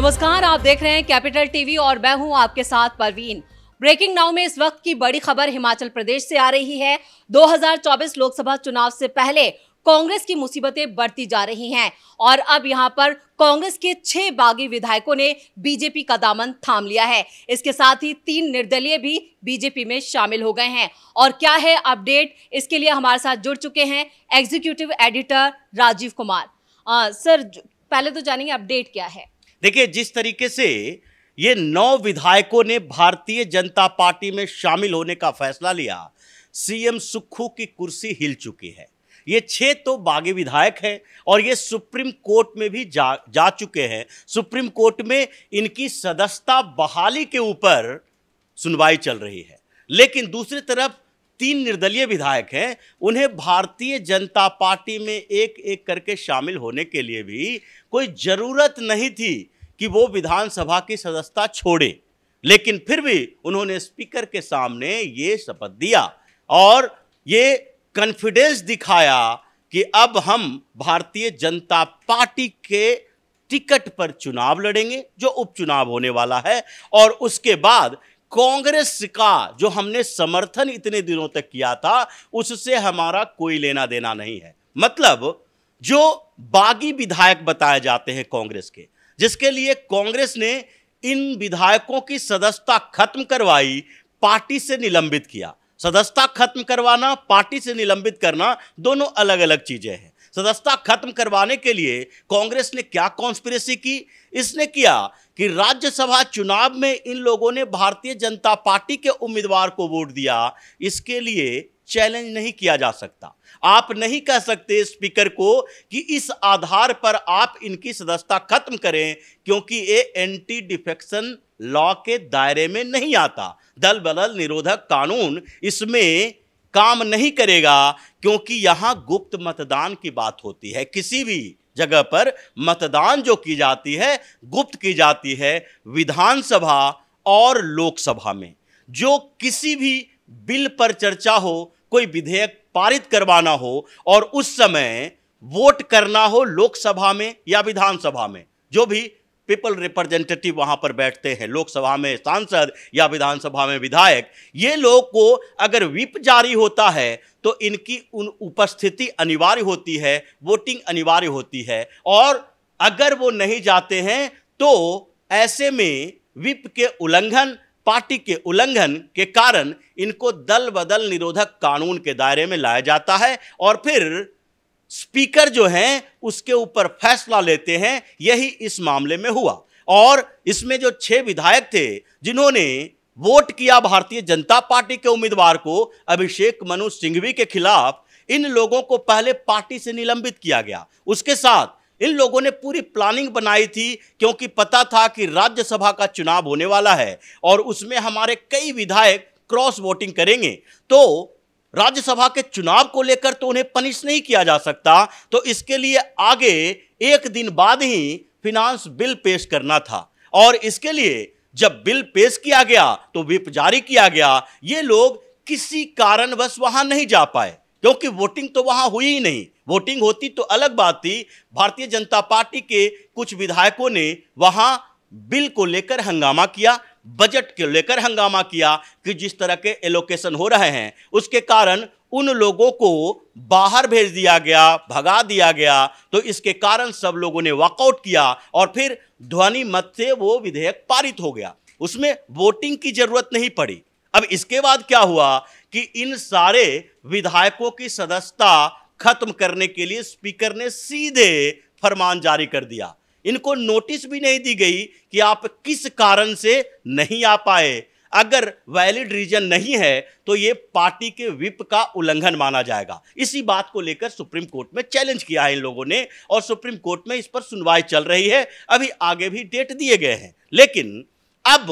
नमस्कार आप देख रहे हैं कैपिटल टीवी और मैं हूं आपके साथ परवीन ब्रेकिंग नाउ में इस वक्त की बड़ी खबर हिमाचल प्रदेश से आ रही है 2024 लोकसभा चुनाव से पहले कांग्रेस की मुसीबतें बढ़ती जा रही हैं और अब यहां पर कांग्रेस के छह बागी विधायकों ने बीजेपी का दामन थाम लिया है इसके साथ ही तीन निर्दलीय भी बीजेपी में शामिल हो गए हैं और क्या है अपडेट इसके लिए हमारे साथ जुड़ चुके हैं एग्जीक्यूटिव एडिटर राजीव कुमार आ, सर पहले तो जानेंगे अपडेट क्या है देखिए जिस तरीके से ये नौ विधायकों ने भारतीय जनता पार्टी में शामिल होने का फैसला लिया सीएम सुक्खू की कुर्सी हिल चुकी है ये छह तो बागी विधायक हैं और ये सुप्रीम कोर्ट में भी जा जा चुके हैं सुप्रीम कोर्ट में इनकी सदस्यता बहाली के ऊपर सुनवाई चल रही है लेकिन दूसरी तरफ तीन निर्दलीय विधायक हैं उन्हें भारतीय जनता पार्टी में एक एक करके शामिल होने के लिए भी कोई ज़रूरत नहीं थी कि वो विधानसभा की सदस्यता छोड़े लेकिन फिर भी उन्होंने स्पीकर के सामने ये शपथ दिया और ये कॉन्फिडेंस दिखाया कि अब हम भारतीय जनता पार्टी के टिकट पर चुनाव लड़ेंगे जो उपचुनाव होने वाला है और उसके बाद कांग्रेस का जो हमने समर्थन इतने दिनों तक किया था उससे हमारा कोई लेना देना नहीं है मतलब जो बागी विधायक बताए जाते हैं कांग्रेस के जिसके लिए कांग्रेस ने इन विधायकों की सदस्यता खत्म करवाई पार्टी से निलंबित किया सदस्यता खत्म करवाना पार्टी से निलंबित करना दोनों अलग अलग चीजें हैं सदस्यता खत्म करवाने के लिए कांग्रेस ने क्या कॉन्स्पिरेसी की इसने किया कि राज्यसभा चुनाव में इन लोगों ने भारतीय जनता पार्टी के उम्मीदवार को वोट दिया इसके लिए चैलेंज नहीं किया जा सकता आप नहीं कह सकते स्पीकर को कि इस आधार पर आप इनकी सदस्यता खत्म करें क्योंकि ये एंटी डिफेक्शन लॉ के दायरे में नहीं आता दल बदल निरोधक कानून इसमें काम नहीं करेगा क्योंकि यहाँ गुप्त मतदान की बात होती है किसी भी जगह पर मतदान जो की जाती है गुप्त की जाती है विधानसभा और लोकसभा में जो किसी भी बिल पर चर्चा हो कोई विधेयक पारित करवाना हो और उस समय वोट करना हो लोकसभा में या विधानसभा में जो भी पीपल रिप्रेजेंटेटिव वहाँ पर बैठते हैं लोकसभा में सांसद या विधानसभा में विधायक ये लोग को अगर विप जारी होता है तो इनकी उन उपस्थिति अनिवार्य होती है वोटिंग अनिवार्य होती है और अगर वो नहीं जाते हैं तो ऐसे में विप के उल्लंघन पार्टी के उल्लंघन के कारण इनको दल बदल निरोधक कानून के दायरे में लाया जाता है और फिर स्पीकर जो हैं उसके ऊपर फैसला लेते हैं यही इस मामले में हुआ और इसमें जो छह विधायक थे जिन्होंने वोट किया भारतीय जनता पार्टी के उम्मीदवार को अभिषेक मनु सिंघवी के खिलाफ इन लोगों को पहले पार्टी से निलंबित किया गया उसके साथ इन लोगों ने पूरी प्लानिंग बनाई थी क्योंकि पता था कि राज्यसभा का चुनाव होने वाला है और उसमें हमारे कई विधायक क्रॉस वोटिंग करेंगे तो राज्यसभा के चुनाव को लेकर तो उन्हें पनिश नहीं किया जा सकता तो इसके लिए आगे एक दिन बाद ही फिनांस बिल पेश करना था और इसके लिए जब बिल पेश किया गया तो विप जारी किया गया ये लोग किसी कारणवश वहां नहीं जा पाए क्योंकि वोटिंग तो वहां हुई ही नहीं वोटिंग होती तो अलग बात थी भारतीय जनता पार्टी के कुछ विधायकों ने वहां बिल को लेकर हंगामा किया बजट को लेकर हंगामा किया कि जिस तरह के एलोकेशन हो रहे हैं उसके कारण उन लोगों को बाहर भेज दिया गया भगा दिया गया तो इसके कारण सब लोगों ने वॉकआउट किया और फिर ध्वनि मत से वो विधेयक पारित हो गया उसमें वोटिंग की जरूरत नहीं पड़ी अब इसके बाद क्या हुआ कि इन सारे विधायकों की सदस्यता खत्म करने के लिए स्पीकर ने सीधे फरमान जारी कर दिया इनको नोटिस भी नहीं दी गई कि आप किस कारण से नहीं आ पाए अगर वैलिड रीजन नहीं है तो ये पार्टी के विप का उल्लंघन माना जाएगा इसी बात को लेकर सुप्रीम कोर्ट में चैलेंज किया है इन लोगों ने और सुप्रीम कोर्ट में इस पर सुनवाई चल रही है अभी आगे भी डेट दिए गए हैं लेकिन अब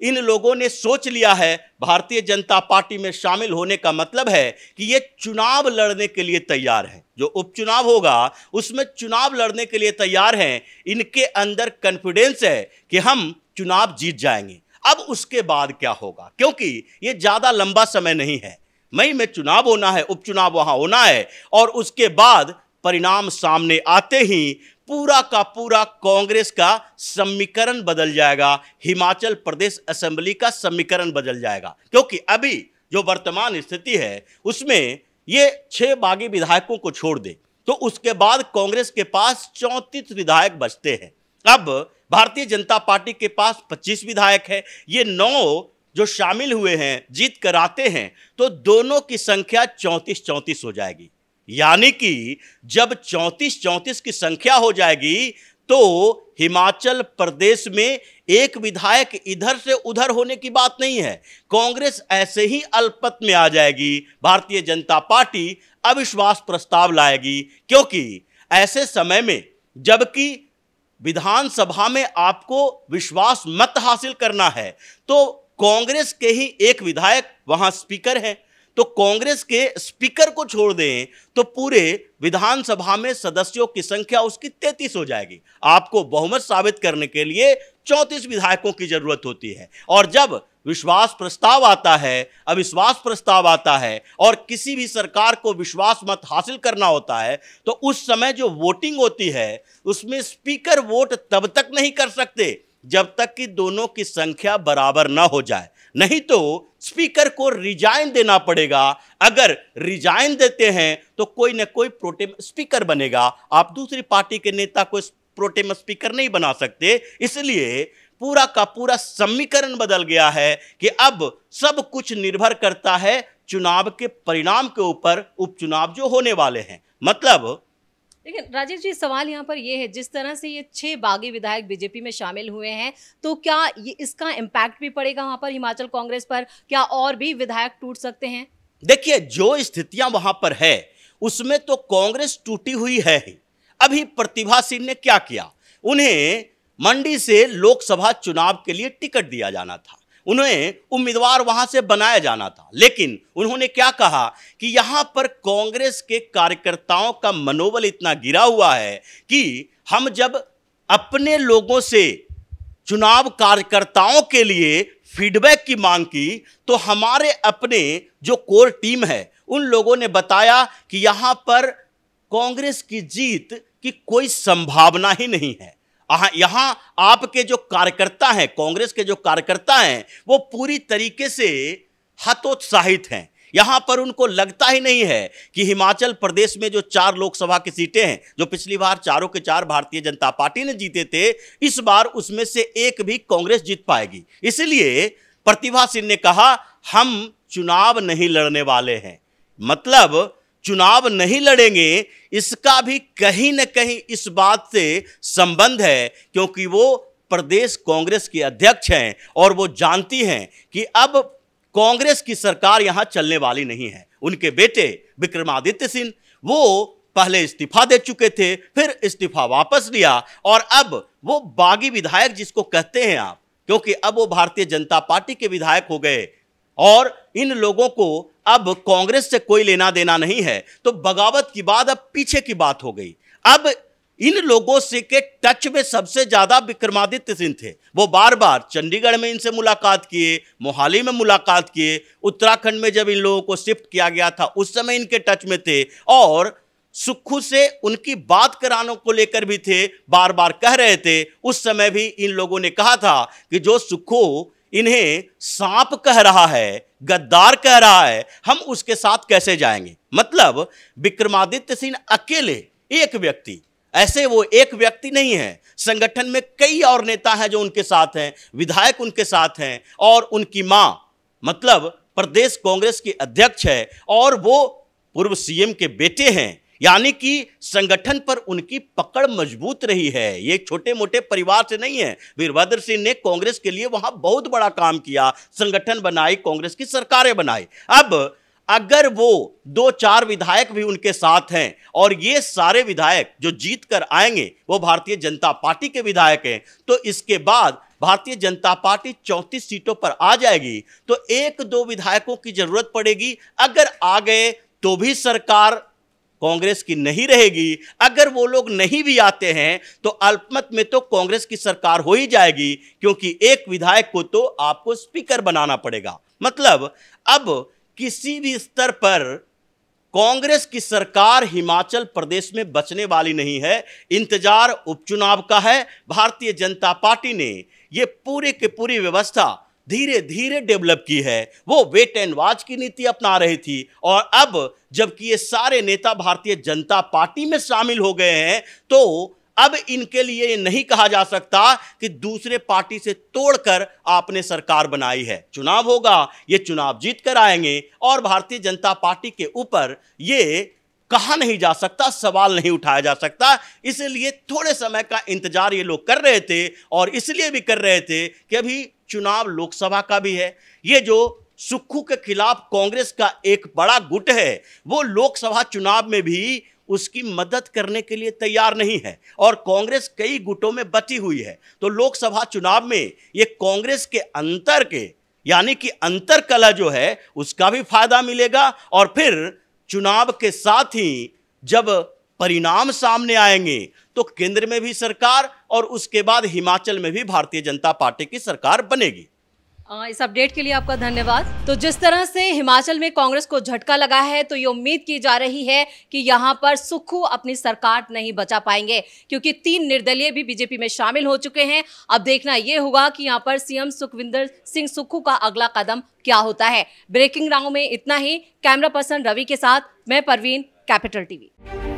इन लोगों ने सोच लिया है भारतीय जनता पार्टी में शामिल होने का मतलब है कि ये चुनाव लड़ने के लिए तैयार हैं जो उपचुनाव होगा उसमें चुनाव लड़ने के लिए तैयार हैं इनके अंदर कॉन्फिडेंस है कि हम चुनाव जीत जाएंगे अब उसके बाद क्या होगा क्योंकि ये ज़्यादा लंबा समय नहीं है मई में चुनाव होना है उपचुनाव वहाँ होना है और उसके बाद परिणाम सामने आते ही पूरा का पूरा कांग्रेस का समीकरण बदल जाएगा हिमाचल प्रदेश असेंबली का समीकरण बदल जाएगा क्योंकि अभी जो वर्तमान स्थिति है उसमें ये छः बागी विधायकों को छोड़ दे तो उसके बाद कांग्रेस के पास चौंतीस विधायक बचते हैं अब भारतीय जनता पार्टी के पास 25 विधायक है ये नौ जो शामिल हुए हैं जीत कर आते हैं तो दोनों की संख्या चौंतीस चौंतीस हो जाएगी यानी कि जब चौंतीस चौंतीस की संख्या हो जाएगी तो हिमाचल प्रदेश में एक विधायक इधर से उधर होने की बात नहीं है कांग्रेस ऐसे ही अल्पत में आ जाएगी भारतीय जनता पार्टी अविश्वास प्रस्ताव लाएगी क्योंकि ऐसे समय में जबकि विधानसभा में आपको विश्वास मत हासिल करना है तो कांग्रेस के ही एक विधायक वहां स्पीकर हैं तो कांग्रेस के स्पीकर को छोड़ दें तो पूरे विधानसभा में सदस्यों की संख्या उसकी तैतीस हो जाएगी आपको बहुमत साबित करने के लिए चौंतीस विधायकों की जरूरत होती है और जब विश्वास प्रस्ताव आता है अविश्वास प्रस्ताव आता है और किसी भी सरकार को विश्वास मत हासिल करना होता है तो उस समय जो वोटिंग होती है उसमें स्पीकर वोट तब तक नहीं कर सकते जब तक कि दोनों की संख्या बराबर ना हो जाए नहीं तो स्पीकर को रिजाइन देना पड़ेगा अगर रिजाइन देते हैं तो कोई ना कोई प्रोटेम स्पीकर बनेगा आप दूसरी पार्टी के नेता को प्रोटेम स्पीकर नहीं बना सकते इसलिए पूरा का पूरा समीकरण बदल गया है कि अब सब कुछ निर्भर करता है चुनाव के परिणाम के ऊपर उपचुनाव जो होने वाले हैं मतलब लेकिन राजेश जी सवाल यहाँ पर यह है जिस तरह से ये छह बागी विधायक बीजेपी में शामिल हुए हैं तो क्या ये इसका इम्पैक्ट भी पड़ेगा वहाँ पर हिमाचल कांग्रेस पर क्या और भी विधायक टूट सकते हैं देखिए जो स्थितियां वहां पर है उसमें तो कांग्रेस टूटी हुई है ही अभी प्रतिभा सिंह ने क्या किया उन्हें मंडी से लोकसभा चुनाव के लिए टिकट दिया जाना था उन्हें उम्मीदवार वहां से बनाया जाना था लेकिन उन्होंने क्या कहा कि यहां पर कांग्रेस के कार्यकर्ताओं का मनोबल इतना गिरा हुआ है कि हम जब अपने लोगों से चुनाव कार्यकर्ताओं के लिए फीडबैक की मांग की तो हमारे अपने जो कोर टीम है उन लोगों ने बताया कि यहां पर कांग्रेस की जीत की कोई संभावना ही नहीं है यहां आपके जो कार्यकर्ता हैं कांग्रेस के जो कार्यकर्ता हैं वो पूरी तरीके से हतोत्साहित हैं यहां पर उनको लगता ही नहीं है कि हिमाचल प्रदेश में जो चार लोकसभा की सीटें हैं जो पिछली बार चारों के चार भारतीय जनता पार्टी ने जीते थे इस बार उसमें से एक भी कांग्रेस जीत पाएगी इसलिए प्रतिभा सिंह ने कहा हम चुनाव नहीं लड़ने वाले हैं मतलब चुनाव नहीं लड़ेंगे इसका भी कहीं न कहीं इस बात से संबंध है क्योंकि वो प्रदेश कांग्रेस के अध्यक्ष हैं और वो जानती हैं कि अब कांग्रेस की सरकार यहाँ चलने वाली नहीं है उनके बेटे विक्रमादित्य सिंह वो पहले इस्तीफा दे चुके थे फिर इस्तीफा वापस लिया और अब वो बागी विधायक जिसको कहते हैं आप क्योंकि अब वो भारतीय जनता पार्टी के विधायक हो गए और इन लोगों को अब कांग्रेस से कोई लेना देना नहीं है तो बगावत की बात अब पीछे की बात हो गई अब इन लोगों से के टच में सबसे ज्यादा विक्रमादित्य सिंह थे वो बार बार चंडीगढ़ में इनसे मुलाकात किए मोहाली में मुलाकात किए उत्तराखंड में जब इन लोगों को शिफ्ट किया गया था उस समय इनके टच में थे और सुखू से उनकी बात कराने को लेकर भी थे बार बार कह रहे थे उस समय भी इन लोगों ने कहा था कि जो सुखू इन्हें सांप कह रहा है गद्दार कह रहा है हम उसके साथ कैसे जाएंगे मतलब विक्रमादित्य सिंह अकेले एक व्यक्ति ऐसे वो एक व्यक्ति नहीं है संगठन में कई और नेता हैं जो उनके साथ हैं विधायक उनके साथ हैं और उनकी माँ मतलब प्रदेश कांग्रेस की अध्यक्ष है और वो पूर्व सीएम के बेटे हैं यानी कि संगठन पर उनकी पकड़ मजबूत रही है ये छोटे मोटे परिवार से नहीं है वीरभद्र सिंह ने कांग्रेस के लिए वहां बहुत बड़ा काम किया संगठन बनाई कांग्रेस की सरकारें बनाई अब अगर वो दो चार विधायक भी उनके साथ हैं और ये सारे विधायक जो जीत कर आएंगे वो भारतीय जनता पार्टी के विधायक हैं तो इसके बाद भारतीय जनता पार्टी चौंतीस सीटों पर आ जाएगी तो एक दो विधायकों की जरूरत पड़ेगी अगर आ गए तो भी सरकार कांग्रेस की नहीं रहेगी अगर वो लोग नहीं भी आते हैं तो अल्पमत में तो कांग्रेस की सरकार हो ही जाएगी क्योंकि एक विधायक को तो आपको स्पीकर बनाना पड़ेगा मतलब अब किसी भी स्तर पर कांग्रेस की सरकार हिमाचल प्रदेश में बचने वाली नहीं है इंतजार उपचुनाव का है भारतीय जनता पार्टी ने ये पूरे के पूरी व्यवस्था धीरे धीरे डेवलप की है वो वेट एंड वाच की नीति अपना रही थी और अब जबकि ये सारे नेता भारतीय जनता पार्टी में शामिल हो गए हैं तो अब इनके लिए ये नहीं कहा जा सकता कि दूसरे पार्टी से तोड़कर आपने सरकार बनाई है चुनाव होगा ये चुनाव जीत कर आएंगे और भारतीय जनता पार्टी के ऊपर ये कहा नहीं जा सकता सवाल नहीं उठाया जा सकता इसलिए थोड़े समय का इंतजार ये लोग कर रहे थे और इसलिए भी कर रहे थे कि अभी चुनाव लोकसभा का भी है ये जो सुक्खू के खिलाफ कांग्रेस का एक बड़ा गुट है वो लोकसभा चुनाव में भी उसकी मदद करने के लिए तैयार नहीं है और कांग्रेस कई गुटों में बची हुई है तो लोकसभा चुनाव में ये कांग्रेस के अंतर के यानी कि अंतर कला जो है उसका भी फायदा मिलेगा और फिर चुनाव के साथ ही जब परिणाम सामने आएंगे तो केंद्र में भी सरकार और उसके बाद हिमाचल में भी भारतीय जनता पार्टी की सरकार बनेगी इस अपडेट के लिए आपका धन्यवाद तो जिस तरह से हिमाचल में कांग्रेस को झटका लगा है तो ये उम्मीद की जा रही है कि यहाँ पर सुक्खू अपनी सरकार नहीं बचा पाएंगे क्योंकि तीन निर्दलीय भी बीजेपी में शामिल हो चुके हैं अब देखना ये होगा कि यहाँ पर सीएम सुखविंदर सिंह सुक्खू का अगला कदम क्या होता है ब्रेकिंग राउंड में इतना ही कैमरा पर्सन रवि के साथ मैं परवीन कैपिटल टीवी